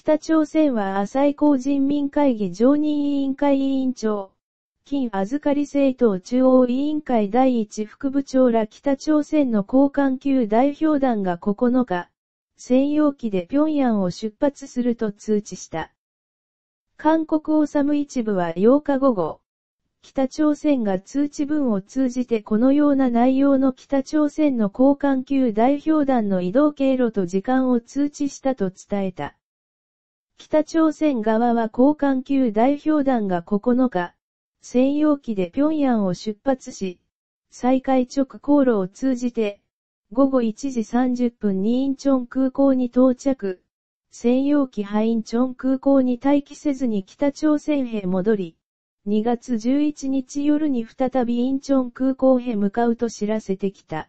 北朝鮮は日公人民会議常任委員会委員長、金預かり政党中央委員会第一副部長ら北朝鮮の高官級代表団が9日、専用機で平壌を出発すると通知した。韓国オサム一部は8日午後、北朝鮮が通知文を通じてこのような内容の北朝鮮の高官級代表団の移動経路と時間を通知したと伝えた。北朝鮮側は高官級代表団が9日、専用機で平壌を出発し、再開直航路を通じて、午後1時30分にインチョン空港に到着、専用機ハインチョン空港に待機せずに北朝鮮へ戻り、2月11日夜に再びインチョン空港へ向かうと知らせてきた。